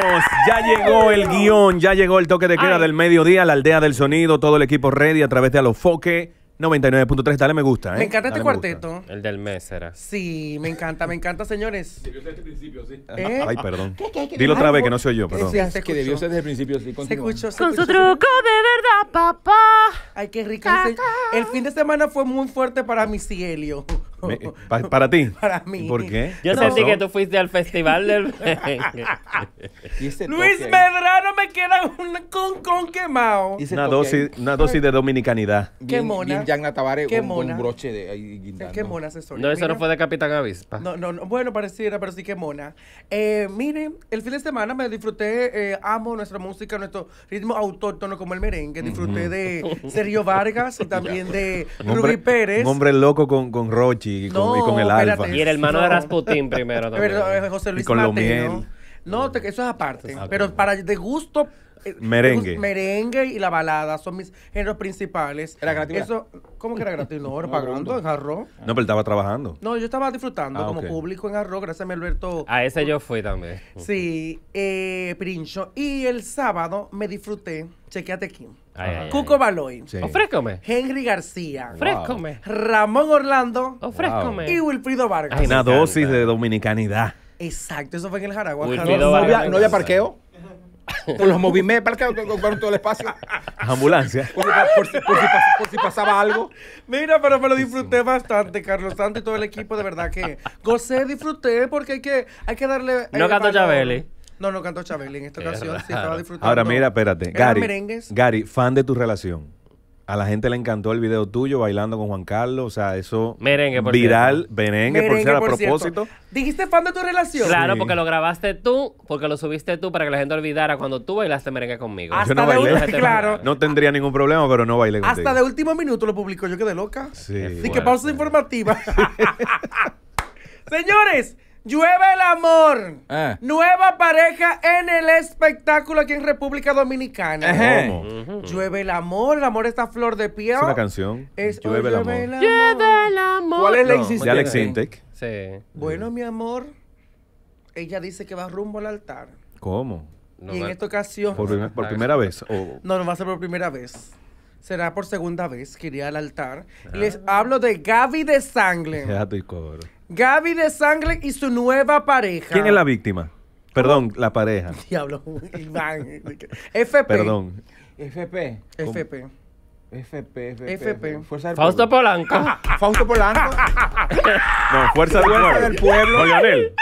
Vamos, ya llegó el guión, ya llegó el toque de queda del mediodía, la aldea del sonido, todo el equipo ready a través de Alofoque 99.3. Dale me gusta, ¿eh? Me encanta este cuarteto. El del mes era Sí, me encanta, me encanta, señores. Debió ser desde el principio, sí. ¿Eh? Ay, perdón. Dilo otra vez que no soy yo, perdón. Sí, hace que debió ser desde el principio, sí. Se escuchó, se Con su escuchó, truco de verdad, papá. Ay, qué rica. el El fin de semana fue muy fuerte para mi cielo. ¿Para ti? Para mí. ¿Por qué? Yo sentí que tú fuiste al festival del Luis Medrano me queda un con con quemado. Una dosis, una dosis de dominicanidad. Qué Bien, mona. Yagna mona qué un, mona. un broche de guindando. Qué mona asesoría. No, eso no fue de Capitán Avispa. No, no, no, bueno, pareciera, pero sí qué mona. Eh, miren, el fin de semana me disfruté, eh, amo nuestra música, nuestro ritmo autóctono como el merengue. Disfruté de Sergio Vargas y también de Rubí Pérez. Un hombre loco con, con Rochi y con, el Alfa. Y el hermano de Rasputín primero también. Pero, José Luis y con lo No, eso es aparte. Pero para de gusto eh, Merengue. merengue y la balada son mis géneros principales. ¿Era gratis? ¿Cómo que era gratis? No, era pagando en Arroz. No, pero estaba trabajando. No, yo estaba disfrutando ah, como público en Arroz, gracias a mi Alberto. A ese yo fui también. Sí, eh, Princho. Y el sábado me disfruté, chequeate aquí, Cuco Baloy. Sí. Henry García. Ofrézcome. Ramón Orlando. Ofrézcome. Y Wilfrido Vargas. Hay una dosis de dominicanidad. Exacto, eso fue en el Jaragua. No había, no parqueo. los movimientos, parqueo, con todo el espacio. Ambulancia. Por, si, pasaba algo. Mira, pero me lo disfruté bastante, Carlos Santos y todo el equipo. De verdad que gocé, disfruté, porque hay que, hay que darle. No canto Chabeli. No, no cantó Chabeli. En esta ocasión sí estaba disfrutando. Ahora mira, espérate. Gary, Gary, fan de tu relación. A la gente le encantó el video tuyo bailando con Juan Carlos. O sea, eso. Merengue, por Viral, merengue, por, cierto, a propósito. ¿Dijiste fan de tu relación? Claro, porque lo grabaste tú, porque lo subiste tú para que la gente olvidara cuando tú bailaste merengue conmigo. Hasta no de bailé. claro. No tendría ningún problema, pero no bailé contigo. Hasta de último minuto lo publicó. Yo quedé loca. Sí. que pausa informativa. Señores, Llueve el amor. Ah. Nueva pareja en el espectáculo aquí en República Dominicana. Llueve el amor. El amor está flor de pie Es una canción. Llueve, el, amor. ¿Cuál es la existencia? De Alex Intec. Sí. Bueno, mi amor, ella dice que va rumbo al altar. ¿Cómo? y en esta ocasión. Por, primera vez. No, no va a ser por primera vez será por segunda vez que al altar. les hablo de Gaby de Sangle. Gaby de Sangle y su nueva pareja. ¿Quién es la víctima? Perdón, la pareja. Diablo, Iván. FP. Perdón. FP. FP. FP, FP. FP. Fuerza Fausto Polanco. Fausto Polanco. no, Fuerza, del Pueblo. Del pueblo.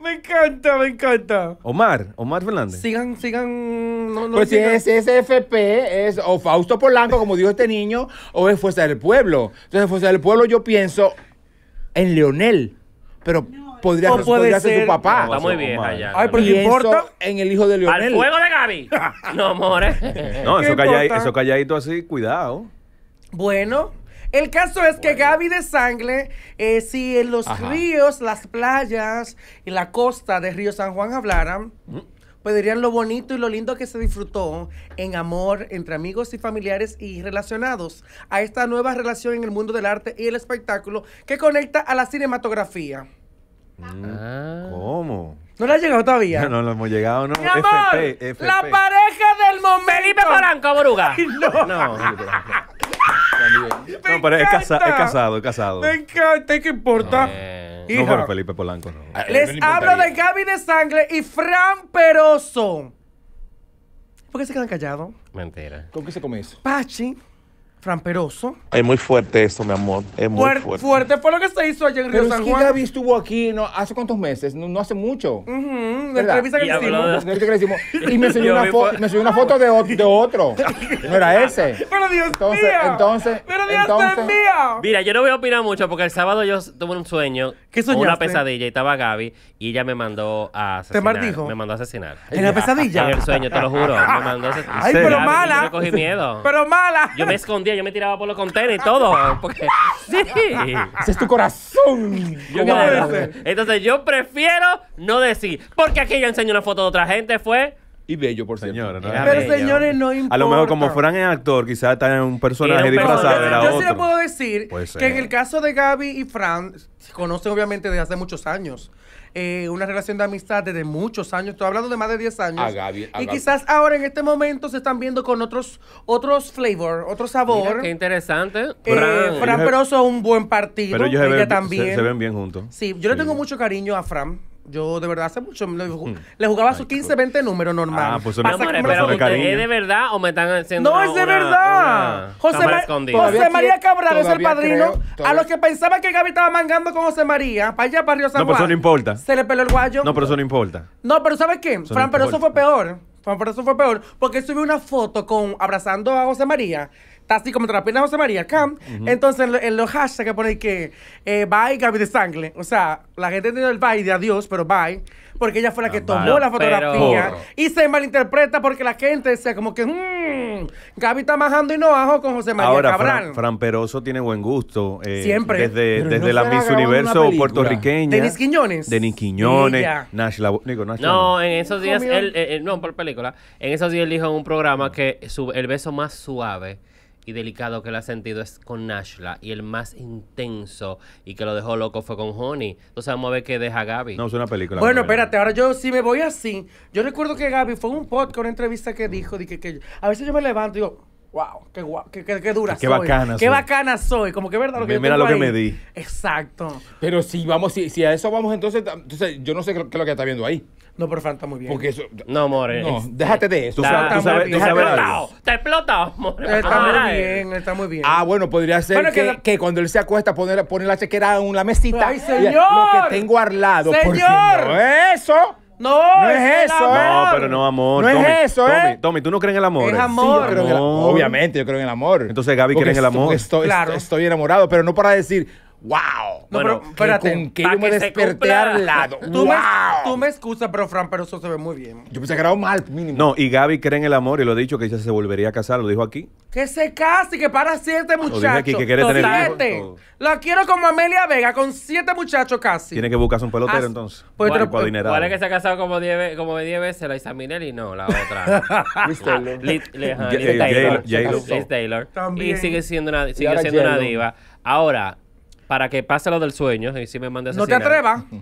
Me encanta, me encanta. Omar, Omar Fernández. Sigan, sigan. pues es SFP, es o Fausto Polanco, como dijo este niño, o es Fuerza del Pueblo. Entonces, Fuerza del Pueblo, yo pienso en Leonel, pero. podría, ser, su papá. está muy bien allá. Ay, pero ¿qué importa? En el hijo de Leonel. ¡Al fuego de Gaby! no, amores no, eso, eso calladito así, cuidado. Bueno, el caso es que Gaby de Sangre, eh, si en los ríos, las playas y la costa de Río San Juan hablaran, mm. pues dirían lo bonito y lo lindo que se disfrutó en amor entre amigos y familiares y relacionados a esta nueva relación en el mundo del arte y el espectáculo que conecta a la cinematografía. Mm. Ah. ¿Cómo? ¿No le ha llegado todavía? No, no, hemos llegado, no. Mi amor, la pareja del momento. Felipe Boruga. no. no. No, pero es, casa, es casado, es casado. Me ¿qué importa? No, eh. Felipe Polanco ah, Les hablo de Gaby de Sangre y Fran Peroso. ¿Por qué se quedan callados? Mentira. ¿Con qué se come eso? Pachi. ¿Franperoso? Es muy fuerte eso, mi amor. Es muy fuerte. Fuerte fue lo que se hizo ayer en Río Pero San Juan. Gaby estuvo aquí no, hace cuántos meses, no, hace mucho. Uh la entrevista que le hicimos. Y me enseñó, una, foto de, otro. No era ese. Pero Dios entonces, mío. Entonces, Pero Dios entonces... mío. Mira, yo no voy a opinar mucho porque el sábado yo tuve un sueño. ¿Qué soñaste? Una pesadilla y estaba Gaby y ella me mandó a asesinar. ¿Te martijo? Me mandó a asesinar. ¿En la pesadilla? En el sueño, te lo juro. Me mandó a asesinar. Ay, pero mala. cogí miedo. Pero mala. Yo me escondí yo me tiraba por los contenedores y todo. Porque, sí. Ese es tu corazón. entonces yo prefiero no decir. Porque aquí yo enseño una foto de otra gente, fue y bello, por señora, Pero señores, no importa. A lo mejor como fueran en actor, quizás están en un personaje disfrazado. Yo sí le puedo decir que en el caso de Gaby y Fran, se conocen obviamente desde hace muchos años eh, una relación de amistad desde muchos años, estoy hablando de más de 10 años. y quizás ahora en este momento se están viendo con otros otros flavor, otro sabor. qué interesante. Eh, Fran Fran, Peroso es un buen partido. Pero Ella se también. Se, ven bien juntos. Sí, yo le tengo mucho cariño a Fran. Yo de verdad hace mucho hmm. le, jugaba sus 15, 20 números normal. Ah, pues no, Pasa pero, ¿es de verdad o me están haciendo No, es de verdad. José, María. José María Cabral es el padrino. a los que pensaban que Gaby estaba mangando con José María, para allá, para Río San Juan. No, pero eso no importa. Se le peló el guayo. No, pero eso no importa. No, pero ¿sabes qué? Fran, pero eso fue peor. Fran, pero eso fue peor. Porque él subió una foto con abrazando a José María está así como entre José María, Camp. Entonces, en, los hashtags que pone que eh, bye Gaby de Sangre. O sea, la gente tiene el bye de adiós, pero bye. Porque ella fue la que ah, tomó la fotografía. Y se malinterpreta porque la gente decía como que, hmm, Gaby está majando y no bajo con José María Cabral. Fran, Peroso tiene buen gusto. Eh, Siempre. Desde, desde la Miss Universo puertorriqueña. Denis Quiñones. Denis Quiñones. la, no, en esos días, él, eh, no, por película. En esos días él dijo un programa que su, el beso más suave y delicado que la ha sentido es con Ashley y el más intenso y que lo dejó loco fue con Honey. Entonces vamos a ver qué deja Gaby. No, es una película. Bueno, espérate, ahora yo si me voy así, yo recuerdo que Gaby fue un podcast, una entrevista que dijo, de que, que a veces yo me levanto y digo, wow, qué, guau, qué, qué, qué dura qué soy. qué bacana soy. Como que verdad lo que Mira lo que me di. Exacto. Pero si vamos, si, a eso vamos entonces, entonces yo no sé qué, es lo que está viendo ahí. No, pero falta muy bien. Porque eso, no, more. déjate de eso. Está, tú sabes, tú sabes ¡Te Está explotado, more. Está muy bien, está muy bien. Ah, bueno, podría ser que, que, cuando él se acuesta, pone la chequera en la mesita. ¡Ay, señor! Lo que tengo al lado. ¡Señor! no, eso... No, no es eso, No, pero no amor. No es eso, Tommy, ¿eh? Tommy, tú no crees en el amor. Es amor. Sí, creo en el amor. Obviamente, yo creo en el amor. Entonces Gaby cree en el amor. claro. estoy enamorado, pero no para decir, ¡Wow! No, bueno, espérate, ¿con que yo me desperté al lado? Tú, wow. me, tú me excusas, pero Fran, pero eso se ve muy bien. Yo pensé que era mal, mínimo. No, y Gaby cree en el amor y lo ha dicho que ella se volvería a casar, lo dijo aquí. Que se case, que para siete muchachos. Lo aquí, que quiere tener siete. La quiero como Amelia Vega, con siete muchachos casi. Tiene que buscarse un pelotero entonces. Pues, para dinero. Eh, es que se ha casado como diez, como diez veces? La Isa y no, la otra. Liz Taylor. Liz Taylor. Liz Taylor. También. Y sigue siendo una, sigue siendo una diva. Ahora para que pase lo del sueño y si me mandes a No te atrevas.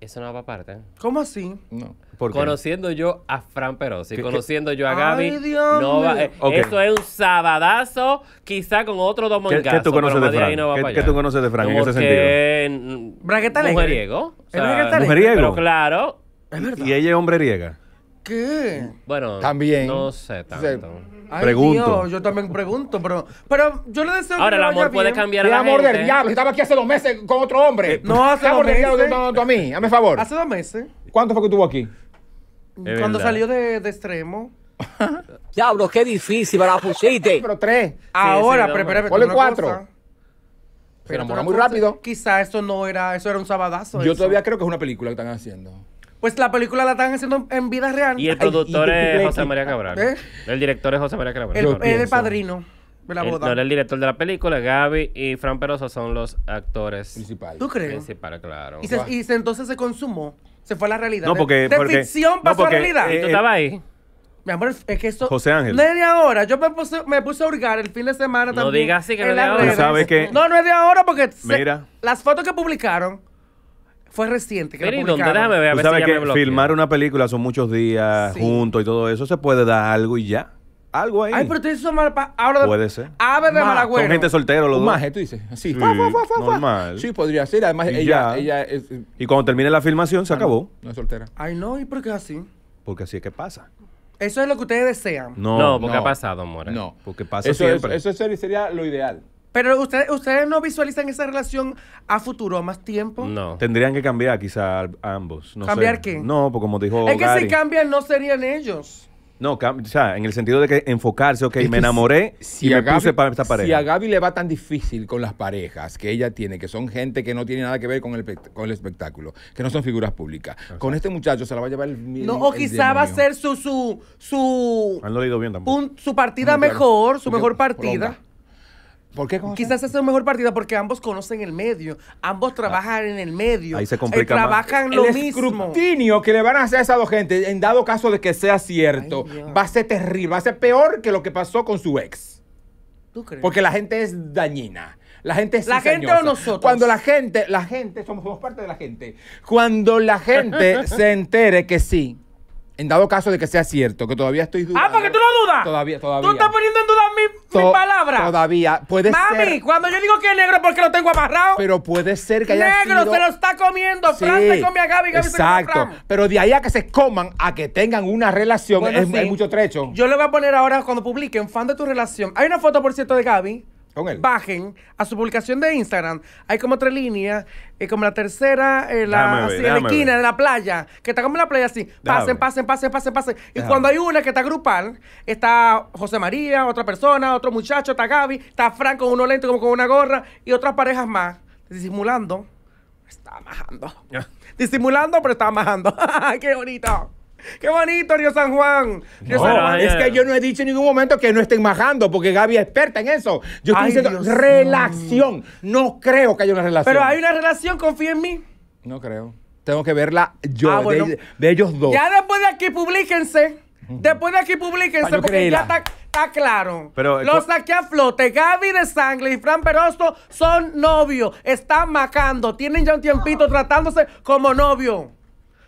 Eso no va aparte. ¿eh? ¿Cómo así? No. ¿Por qué? Conociendo yo a Fran Perosi, conociendo yo a Gaby, Ay, Dios eh, es un sabadazo, quizá con otro ¿Qué, domingo. qué tú conoces de Fran? ¿Qué, tú conoces de Fran en ese sentido? Bragueta alegre. Mujeriego. o ¿Es Mujeriego. Pero claro. Es verdad. Y ella es hombre riega. ¿Qué? Bueno, también. No sé tanto. pregunto. yo también pregunto, pero, pero yo le deseo Ahora, el amor puede cambiar a El amor del diablo. Estaba aquí hace dos meses con otro hombre. Eh, no, hace dos meses. amor del diablo a mí? Hazme favor. Hace dos meses. ¿Cuánto fue que estuvo aquí? Cuando salió de, extremo. Diablo, qué difícil, para pusiste. pero tres. Ahora, sí, ¿Cuál es cuatro. muy rápido. Quizá eso no era, eso era un sabadazo. Yo todavía creo que es una película que están haciendo. Pues la película la están haciendo en vida real. Y el productor es José María Cabral. ¿Eh? El director es José María Cabral. El, el padrino. De la boda. El, no el director de la película, Gaby y Fran Perosa son los actores principales. ¿Tú crees? Principales, claro. Y, entonces se consumó, se fue a la realidad. No, porque. De, ficción pasó a realidad. ¿Y tú eh, estabas ahí? Mi amor, es que esto. José Ángel. No es de ahora. Yo me puse, me puse a hurgar el fin de semana no también. No digas así que no es de ahora. Sabes que... No, no es de ahora porque. Mira. las fotos que publicaron fue reciente que Pero lo Déjame Ver, a ver sabes que filmar una película son muchos días juntos y todo eso, se puede dar algo y ya. Algo ahí. Ay, pero ustedes son mal. Ahora Puede ser. ver, de Malagüero. Son gente soltera los dos. Maje, tú dices. Así. Sí, normal. Sí, podría ser. Además, ella... ella es... Eh, y cuando termine la filmación, se ah, acabó. No, es soltera. Ay, no. ¿Y por qué así? Porque así es que pasa. Eso es lo que ustedes desean. No, porque ha pasado, More. No. Porque pasa siempre. eso sería lo ideal. Pero ustedes, no visualizan esa relación a futuro, a más tiempo. No. Tendrían que cambiar quizá ambos. ¿Cambiar qué? No, porque como dijo. Es que si cambian no serían ellos. No, o sea, en el sentido de que enfocarse, ok, me enamoré y me puse para esta pareja. Si a Gaby le va tan difícil con las parejas que ella tiene, que son gente que no tiene nada que ver con el, con el espectáculo, que no son figuras públicas, con este muchacho se la va a llevar el No, o quizá va a ser su. su, su, bien su partida mejor, su mejor partida. ¿Por qué? Quizás es el mejor partida porque ambos conocen el medio, ambos trabajan en el medio. Ahí se eh, trabajan lo lo el escrutinio que le van a hacer a esas dos gente en dado caso de que sea cierto, va a ser terrible, va a ser peor que lo que pasó con su ex. ¿Tú crees? Porque la gente es dañina. La gente es La gente o nosotros. Cuando la gente, la gente, somos parte de la gente. Cuando la gente se entere que sí, en dado caso de que sea cierto, que todavía estoy dudando. Ah, porque tú no dudas. Todavía, todavía. Tú estás poniendo en duda mi, to palabra. Todavía. Puede Mami, ser. Mami, cuando yo digo que es negro porque lo tengo amarrado. Pero puede ser que haya sido... Negro se lo está comiendo. Sí. Fran se come a Gaby, Gaby Exacto. se come a Exacto. Pero de ahí a que se coman, a que tengan una relación, es, mucho trecho. Yo le voy a poner ahora cuando publiquen fan de tu relación. Hay una foto, por cierto, de Gaby Bajen a su publicación de Instagram. Hay como tres líneas, eh, como la tercera, eh, la, en la esquina de la playa, que está como en la playa así. Pasen, pasen, pasen, pasen, pasen. Y cuando hay una que está grupal, está José María, otra persona, otro muchacho, está Gaby, está con uno lento como con una gorra y otras parejas más, disimulando. Está bajando ah. Disimulando, pero está majando. ¡Qué bonito! ¡Qué bonito, Río San Juan! Es que yo no he dicho en ningún momento que no estén majando, porque Gaby es experta en eso. Yo estoy diciendo relación. No creo que haya una relación. Pero hay una relación, confía en mí. No creo. Tengo que verla yo, ah, de, ellos dos. Ya después de aquí, publíquense. Después de aquí, publíquense, porque ya está, claro. Pero, Los saqué a flote. Gaby de Sangre y Fran Perosto son novios. Están macando. Tienen ya un tiempito tratándose como novio.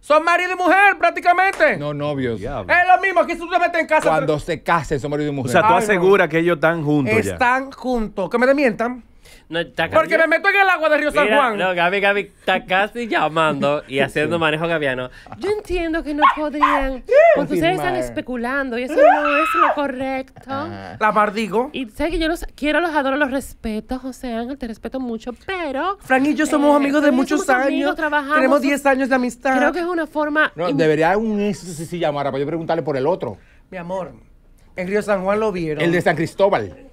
Son marido y mujer prácticamente. No, novios. Es lo mismo, aquí tú te metes en casa. Cuando se casen, son marido y mujer. O sea, tú aseguras que ellos están juntos. Están juntos. Que me mientan. Porque me meto en el agua de Río San Juan. No, Gaby, Gaby está casi llamando y haciendo manejo gaviano. Yo entiendo que no podrían, porque ustedes están especulando y eso no es lo correcto. Ah. La bardigo. Y sé que yo los quiero, los adoro, los respeto, José Ángel, te respeto mucho, pero... Frank y yo somos eh, amigos de muchos años. tenemos 10 años de amistad. Creo que es una forma... No, debería un eso si sí llamara, para yo preguntarle por el otro. Mi amor, el Río San Juan lo vieron. El de San Cristóbal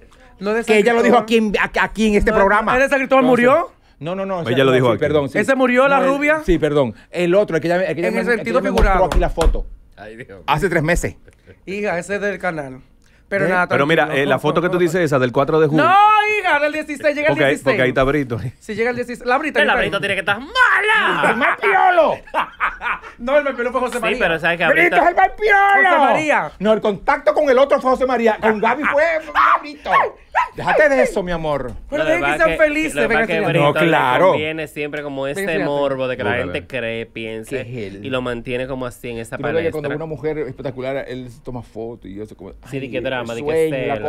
que ella lo dijo aquí en, en este programa. ¿Ese de murió? No, no, no. Ella lo dijo Perdón. ¿Ese murió, la rubia? Sí, perdón. El otro, el que ella En me- el sentido figurado. aquí la foto. Hace tres meses. Hija, ese es del canal. Pero ¿Eh? nada, Pero mira, eh, la foto que tú dices esa del 4 de julio No, hija, del 16, llega el 16. porque ahí está Brito. Eh. Si llega el 16. La brita. El tiene que estar mala. ¡Más piolo! No, el piolo fue José María Sí, pero sabes que ¡Brito es el mal más piolo! José María. No, el contacto con el otro fue José María. Con Gaby fue Brito. Déjate de eso, mi amor. Pero dejen que sean felices. no, claro. Viene siempre como este morbo de que la gente cree, piensa y lo mantiene como así en esa palestra. cuando una mujer espectacular, él toma fotos y eso como... Sí, de qué drama, de qué estela.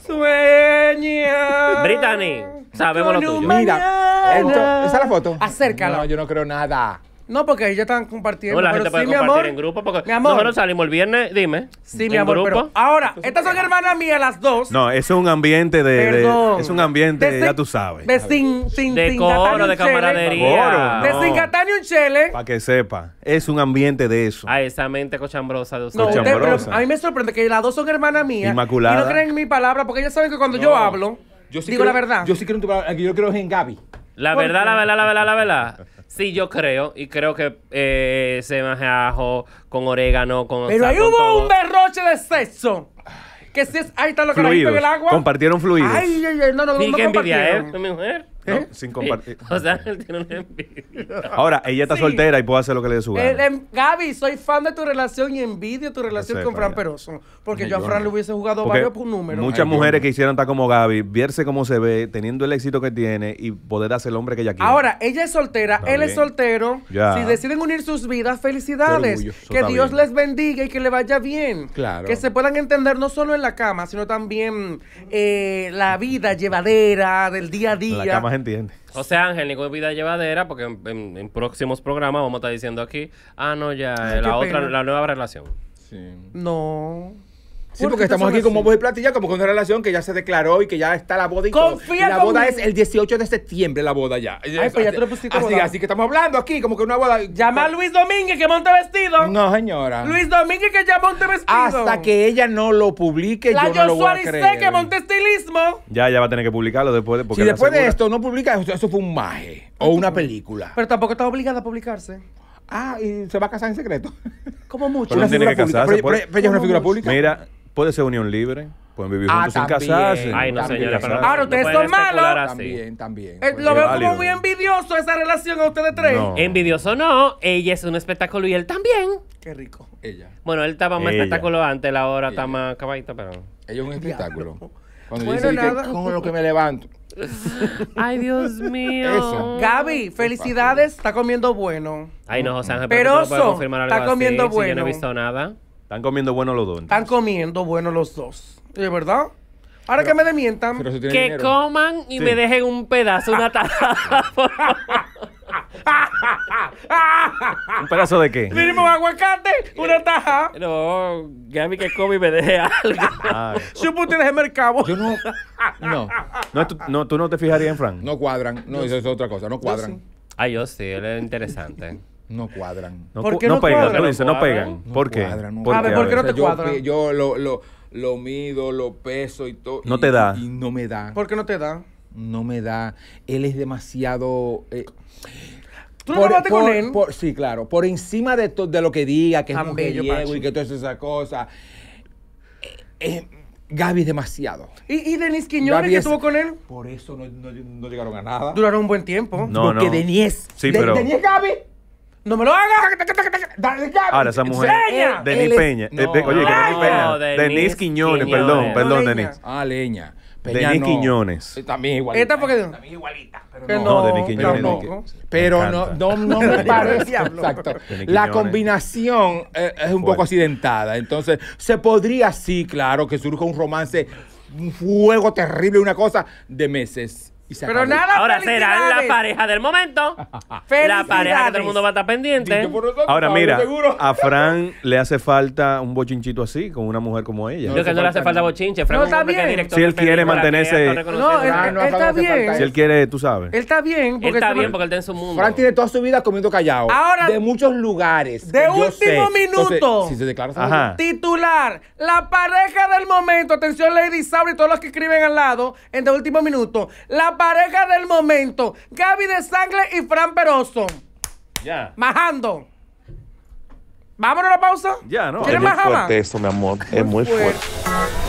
Sueña. Brittany, sabemos lo tuyo. Mira, esa es la foto. Acércala. No, yo no creo nada. No, porque ellos están compartiendo. No, la pero gente puede mi compartir amor, en grupo porque mi amor. nosotros salimos el viernes, dime. Sí, mi amor. Pero ahora, estas son hermanas mías las dos. No, eso es un ambiente de, es un ambiente, ya tú sabes. De sin, sin, de sin coro, de camaradería. De sin y un chele. Para que sepa, es un ambiente de eso. A ah, esa mente cochambrosa de usted. a mí me sorprende que las dos son hermanas mías. Inmaculada. Y no creen en mi palabra porque ellas saben que cuando yo hablo, yo sí digo la verdad. Yo sí creo en tu palabra, yo creo en Gaby. La verdad, la verdad, la verdad, la verdad. Sí, yo creo. Y creo que eh, se ajo con orégano, con. Pero ahí hubo un derroche de sexo. Que si es. Ahí están los carajitos en el agua. Compartieron fluidos. Ay, ay, ay. No, no, no. ¿eh? compartieron? que envidia es mi mujer? ¿Eh? sin compartir. O sea, él tiene una Ahora, ella está soltera y puede hacer lo que le dé su gana. Eh, em, Gaby, soy fan de tu relación y envidio tu relación con Fran Peroso. Porque yo a Fran le hubiese jugado varios por Muchas mujeres que hicieron estar como Gaby, verse cómo se ve, teniendo el éxito que tiene y poder hacer el hombre que ella quiere. Ahora, ella es soltera, él es soltero. Si deciden unir sus vidas, felicidades. Que Dios les bendiga y que le vaya bien. Que se puedan entender no solo en la cama, sino también eh, la vida llevadera del día a día entiende. O sea, Ángel, ninguna vida llevadera, porque en, próximos programas vamos a estar diciendo aquí, ah, no, ya, la otra, la nueva relación. Sí. No. Sí, porque estamos aquí como voz y platilla como con una relación que ya se declaró y que ya está la boda y Confía todo. la boda es el 18 de septiembre, la boda ya. Ay, pues ya te lo así, así que estamos hablando aquí, como que una boda. Llama a Luis Domínguez que monte vestido. No, señora. Luis Domínguez que ya monte vestido. Hasta que ella no lo publique, yo no lo voy a creer. La que monte estilismo. Ya, ya va a tener que publicarlo después. porque si después de esto no publica, eso fue un maje o una película. Pero tampoco está obligada a publicarse. Ah, y se va a casar en secreto. Como mucho. no tiene que casarse. Pues. Pero, ella es una figura pública. Mira, Puede ser unión libre. Pueden vivir ah, juntos sin casarse. Ay, no, señora, pero Ahora, ustedes son malos. También, también. Eh, pues lo veo como muy envidioso esa relación a ustedes tres. Envidioso no. Ella es un espectáculo y él también. Qué rico. Ella. Bueno, él estaba más espectáculo antes, la hora está más caballita, pero. Ella es un espectáculo. Cuando bueno, nada dice que con lo que me levanto. Ay, Dios mío. Gaby, felicidades. Está comiendo bueno. Ay, no, José Ángel, pero, eso está comiendo bueno. yo no he visto nada. Están comiendo bueno los dos. Están comiendo bueno los dos. De verdad? Ahora que me demientan. que coman y me dejen un pedazo, una taza. ¿Un pedazo de qué? Mínimo aguacate, una eh, taja. No, Gaby que come y me deje algo. Ah. Supo ustedes mercado. Yo no. No. No tú, no, te fijarías en Frank. No cuadran. No, eso es otra cosa. No cuadran. Ah, yo sí, él es interesante. No cuadran. No, ¿Por no, pegan, no pegan. ¿Por qué? Cuadran, ¿Por, qué no te cuadran? Yo, yo lo, lo, lo, mido, lo peso y todo. No te da. no me da. ¿Por qué no te da? No me da. Él es demasiado... Eh, ¿Tú no por, por, con él? sí, claro. Por encima de, todo de lo que diga, que es Diego y que todas esas cosas. Eh, eh, Gaby es demasiado. ¿Y, y Denis Quiñones que estuvo con él? Por eso no, no, llegaron a nada. Duraron un buen tiempo. Porque Denis. Sí, pero... Denis Gaby. No me lo hagas. Ahora esa mujer. Eh, Peña. Eh, Denis Peña. oye, no, Denis Denis Quiñones, Quiñones, perdón, perdón, Leña. Denis. Ah, Leña. Peña Denis no. Quiñones. Eh, también igualita. Esta porque también igualita. Pero no, no Denis Quiñones. Pero no, no, me parece. exacto. La combinación es un poco accidentada. Entonces, se podría sí, claro, que surja un romance, un fuego terrible, una cosa de meses pero nada, Ahora serán la pareja del momento. La pareja que todo el mundo va a estar pendiente. Ahora mira, a Fran le hace falta un bochinchito así con una mujer como ella. Yo creo que no le hace falta bochinche. Fran No, está bien. Si él quiere mantenerse- No, ah, no, está bien. Si él quiere, tú sabes. Él está bien. porque está bien porque él está en su mundo. Fran tiene toda su vida comiendo callado. Ahora- de muchos lugares. De último minuto. si se declara Titular, la pareja del momento, atención Lady Sabre y todos los que escriben al lado, en el último minuto, la pareja del momento, Gaby de Sangre y Fran Peroso. Ya. Majando. Vámonos a la pausa. Ya, no. ¿Quieres fuerte Eso, mi amor. Es muy fuerte.